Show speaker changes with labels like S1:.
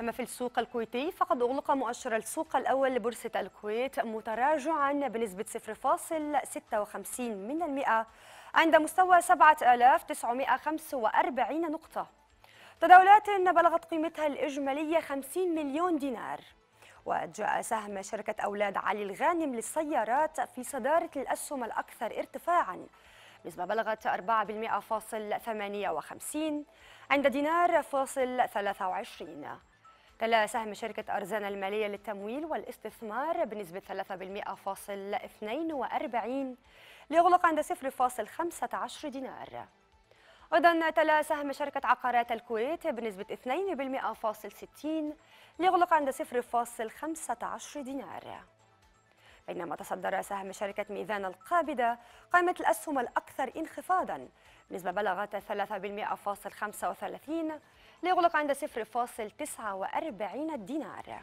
S1: أما في
S2: السوق الكويتي فقد أغلق مؤشر السوق الأول لبورصة الكويت متراجعا بنسبة 0.56 من المئة عند مستوى 7945 نقطة تداولات بلغت قيمتها الإجمالية 50 مليون دينار وجاء سهم شركة أولاد علي الغانم للسيارات في صدارة الأسهم الأكثر ارتفاعاً نسبة بلغت 4.58 عند دينار فاصل 23 تلا سهم شركة أرزان المالية للتمويل والاستثمار بنسبة 3.42 ليغلق عند 0.15 دينار أيضا تلا سهم شركة عقارات الكويت بنسبة 2.60 ليغلق عند 0.15 دينار بينما تصدر سهم شركة ميزان القابضة قائمة الأسهم الأكثر انخفاضا نسبة بلغت 3.35 ليغلق عند 0.49 دينار